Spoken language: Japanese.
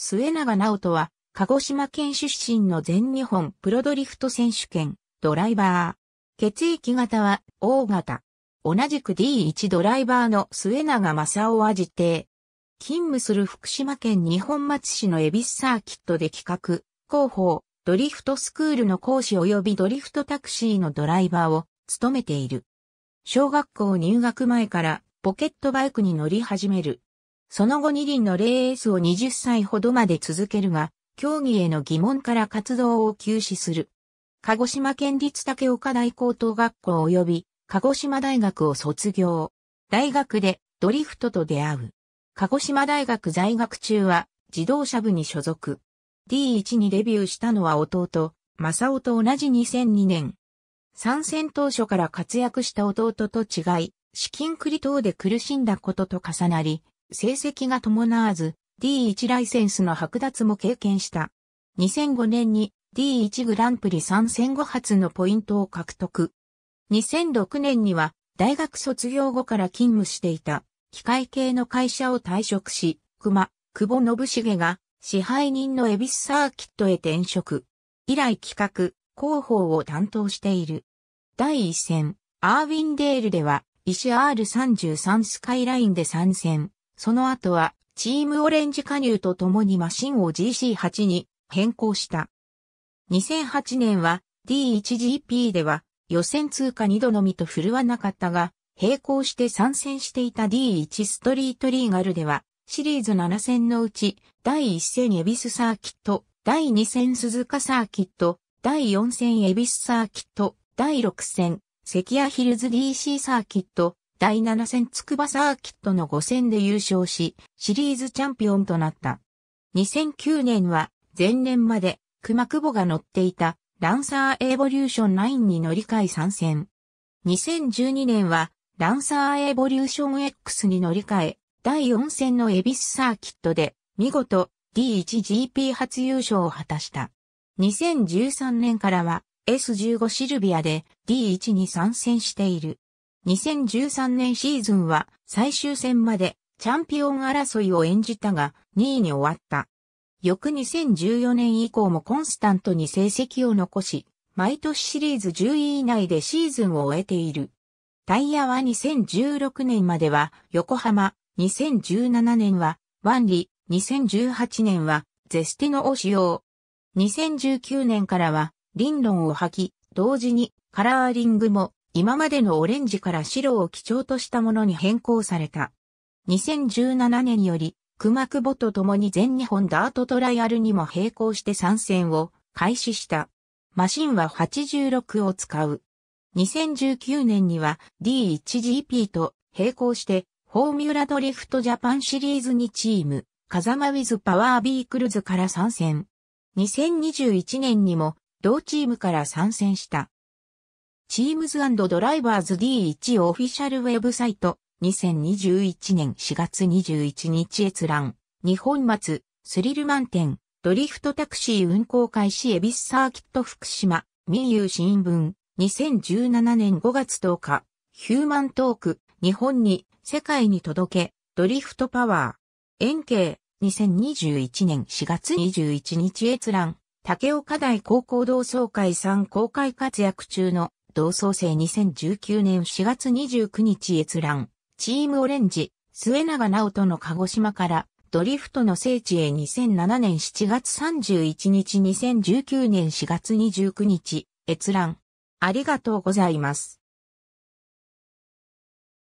末永直人は、鹿児島県出身の全日本プロドリフト選手権、ドライバー。血液型は、O 型。同じく D1 ドライバーの末永正夫は自定。勤務する福島県日本松市の恵比寿サーキットで企画、広報、ドリフトスクールの講師及びドリフトタクシーのドライバーを務めている。小学校入学前からポケットバイクに乗り始める。その後二輪のレースを20歳ほどまで続けるが、競技への疑問から活動を休止する。鹿児島県立竹岡大高等学校及び鹿児島大学を卒業。大学でドリフトと出会う。鹿児島大学在学中は自動車部に所属。D1 にデビューしたのは弟、正夫と同じ2002年。参戦当初から活躍した弟と違い、資金繰り等で苦しんだことと重なり、成績が伴わず D1 ライセンスの剥奪も経験した。2005年に D1 グランプリ参戦後初のポイントを獲得。2006年には大学卒業後から勤務していた機械系の会社を退職し、熊、久保信茂が支配人のエビスサーキットへ転職。以来企画、広報を担当している。第1戦、アーウィンデールでは、石 R33 スカイラインで参戦。その後は、チームオレンジ加入とともにマシンを GC8 に変更した。2008年は D1GP では予選通過2度のみと振るわなかったが、並行して参戦していた D1 ストリートリーガルでは、シリーズ7戦のうち、第1戦エビスサーキット、第2戦鈴鹿サーキット、第4戦エビスサーキット、第6戦、関谷ヒルズ DC サーキット、第7戦筑波サーキットの5戦で優勝し、シリーズチャンピオンとなった。2009年は前年まで熊久保が乗っていたランサーエボリューション9に乗り換え参戦。2012年はランサーエボリューション X に乗り換え、第4戦のエビスサーキットで見事 D1GP 初優勝を果たした。2013年からは S15 シルビアで D1 に参戦している。2013年シーズンは最終戦までチャンピオン争いを演じたが2位に終わった。翌2014年以降もコンスタントに成績を残し、毎年シリーズ10位以内でシーズンを終えている。タイヤは2016年までは横浜、2017年はワンリ、2018年はゼスティノを使用。2019年からはリンロンを履き、同時にカラーリングも今までのオレンジから白を基調としたものに変更された。2017年より、熊久保と共に全日本ダートトライアルにも並行して参戦を開始した。マシンは86を使う。2019年には D1GP と並行してフォーミュラドリフトジャパンシリーズ2チーム、風間ウィズパワービークルズから参戦。2021年にも同チームから参戦した。Teams& ドライバーズ D1 オフィシャルウェブサイト2021年4月21日閲覧日本末スリル満点ドリフトタクシー運行開始エビスサーキット福島民有新聞2017年5月10日ヒューマントーク日本に世界に届けドリフトパワー円形2021年4月21日閲覧竹岡大高校同窓会3公開活躍中の同窓生2019年4月29日閲覧、チームオレンジ、末永直人の鹿児島からドリフトの聖地へ2007年7月31日2019年4月29日閲覧。ありがとうございます。